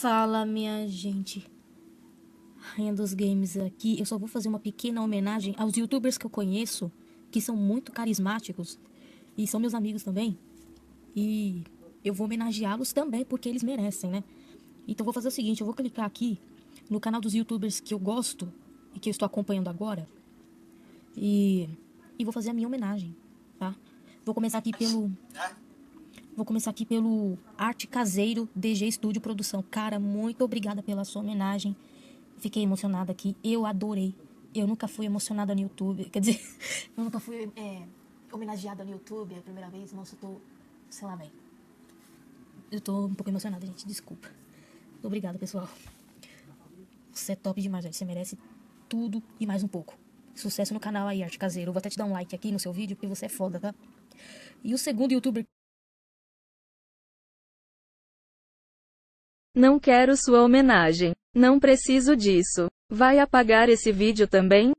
Fala, minha gente. Rainha dos Games aqui. Eu só vou fazer uma pequena homenagem aos youtubers que eu conheço, que são muito carismáticos e são meus amigos também. E eu vou homenageá-los também, porque eles merecem, né? Então vou fazer o seguinte, eu vou clicar aqui no canal dos youtubers que eu gosto e que eu estou acompanhando agora. E, e vou fazer a minha homenagem, tá? Vou começar aqui pelo Vou começar aqui pelo Arte Caseiro DG Estúdio Produção. Cara, muito obrigada pela sua homenagem. Fiquei emocionada aqui. Eu adorei. Eu nunca fui emocionada no YouTube. Quer dizer, eu nunca fui é, homenageada no YouTube. É a primeira vez. Nossa, eu tô. Sei lá, vem Eu tô um pouco emocionada, gente. Desculpa. Obrigada, pessoal. Você é top demais, velho. Você merece tudo e mais um pouco. Sucesso no canal aí, Arte Caseiro. Eu vou até te dar um like aqui no seu vídeo, porque você é foda, tá? E o segundo youtuber Não quero sua homenagem. Não preciso disso. Vai apagar esse vídeo também?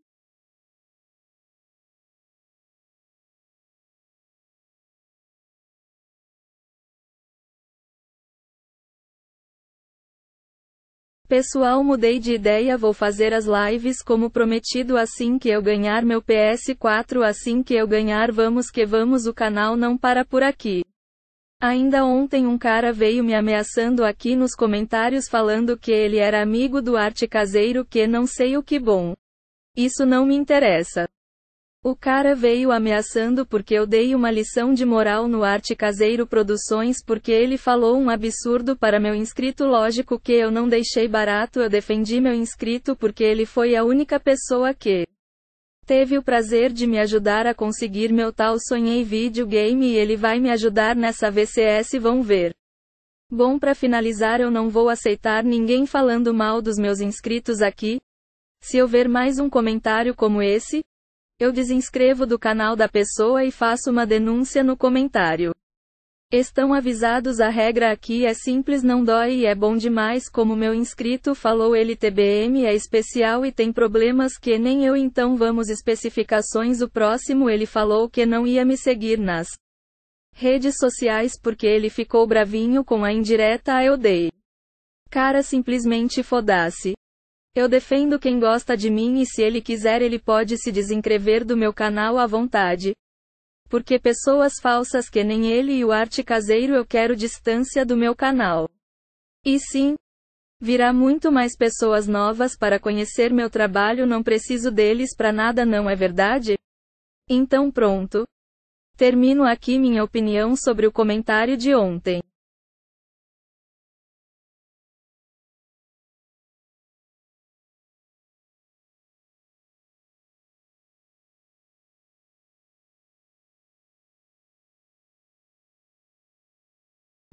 Pessoal, mudei de ideia, vou fazer as lives como prometido assim que eu ganhar meu PS4, assim que eu ganhar, vamos que vamos, o canal não para por aqui. Ainda ontem um cara veio me ameaçando aqui nos comentários falando que ele era amigo do arte caseiro que não sei o que bom. Isso não me interessa. O cara veio ameaçando porque eu dei uma lição de moral no Arte Caseiro Produções porque ele falou um absurdo para meu inscrito lógico que eu não deixei barato eu defendi meu inscrito porque ele foi a única pessoa que Teve o prazer de me ajudar a conseguir meu tal sonhei videogame e ele vai me ajudar nessa VCS vão ver. Bom para finalizar eu não vou aceitar ninguém falando mal dos meus inscritos aqui. Se eu ver mais um comentário como esse, eu desinscrevo do canal da pessoa e faço uma denúncia no comentário. Estão avisados a regra aqui é simples não dói e é bom demais como meu inscrito falou ele TBM é especial e tem problemas que nem eu então vamos especificações o próximo ele falou que não ia me seguir nas redes sociais porque ele ficou bravinho com a indireta eu dei. Cara simplesmente fodasse. Eu defendo quem gosta de mim e se ele quiser ele pode se desinscrever do meu canal à vontade, porque pessoas falsas que nem ele e o arte caseiro eu quero distância do meu canal. E sim, Virá muito mais pessoas novas para conhecer meu trabalho, não preciso deles para nada, não é verdade? Então pronto. Termino aqui minha opinião sobre o comentário de ontem.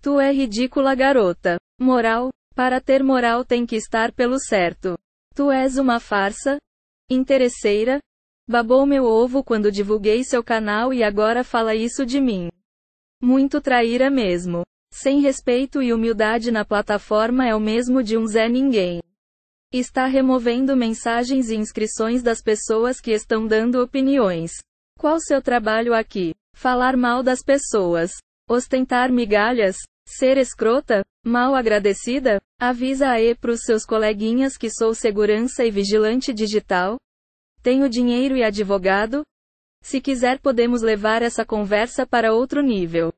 Tu é ridícula garota. Moral, para ter moral tem que estar pelo certo. Tu és uma farsa? Interesseira? Babou meu ovo quando divulguei seu canal e agora fala isso de mim. Muito traíra mesmo. Sem respeito e humildade na plataforma é o mesmo de um Zé Ninguém. Está removendo mensagens e inscrições das pessoas que estão dando opiniões. Qual seu trabalho aqui? Falar mal das pessoas. Ostentar migalhas? Ser escrota, mal agradecida, avisa aí pros seus coleguinhas que sou segurança e vigilante digital. Tenho dinheiro e advogado. Se quiser podemos levar essa conversa para outro nível.